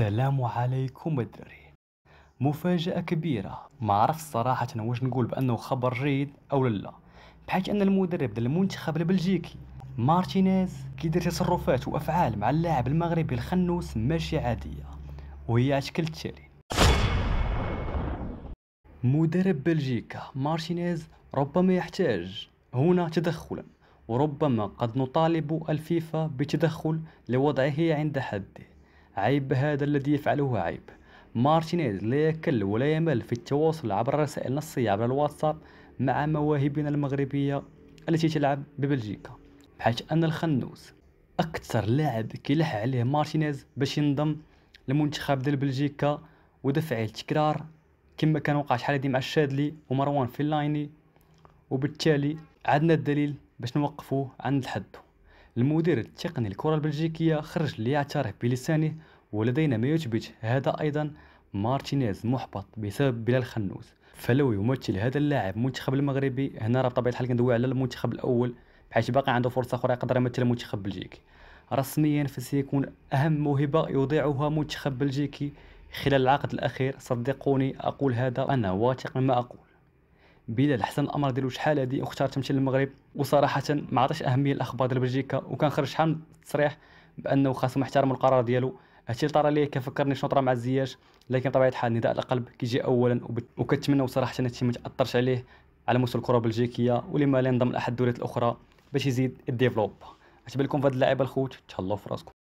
السلام عليكم الدراري مفاجأة كبيرة ما عرف صراحة واش نقول بأنه خبر جيد أو لا بحيث أن المدرب المنتخب البلجيكي مارتينيز كيدير تصرفات وأفعال مع اللاعب المغربي الخنوس ماشي عادية وهي على الشكل التالي مدرب بلجيكا مارتينيز ربما يحتاج هنا تدخلا وربما قد نطالب الفيفا بتدخل لوضعه عند حده عيب هذا الذي يفعله عيب مارتينيز لا يكل ولا يمل في التواصل عبر الرسائل النصية عبر الواتساب مع مواهبنا المغربية التي تلعب ببلجيكا بحيث أن الخنوس أكثر لاعب كيلح عليه مارتينيز باش ينضم لمنتخب ديال بلجيكا ودفع التكرار كما كان وقع شحال هادي مع الشادلي ومروان فيلايني وبالتالي عندنا الدليل باش نوقفوه عند حده المدير التقني الكرة البلجيكية خرج ليعترف بلسانه ولدينا ما يثبت هذا أيضا مارتينيز محبط بسبب بلال خنوز فلو يمثل هذا اللاعب المنتخب المغربي هنا راه بطبيعة الحال كندوي على المنتخب الأول بحيث باقي عنده فرصة أخرى يقدر يمثل المنتخب البلجيكي رسميا فسيكون أهم موهبة يضيعها منتخب بلجيكي خلال العقد الأخير صدقوني أقول هذا أنا واثق مما أقول بلال حسن الامر ديالو شحال هادي اختار تمشي للمغرب وصراحه ما عطاش اهميه الاخبار ديال بلجيكا وكان خرج شحال من تصريح بانه خاصهم يحترموا القرار ديالو هادشي اللي طرا ليه كيفكرني طرا مع الزياش لكن طبيعه الحال نداء القلب كيجي اولا وكنتمنى صراحه هادشي ما تاثرش عليه على مستوى الكره البلجيكيه ولما لا ينضم لاحد الدوريات الاخرى باش يزيد الديفلوب اش بالكم في هاد اللعيبه الخوت تهلاو في راسكم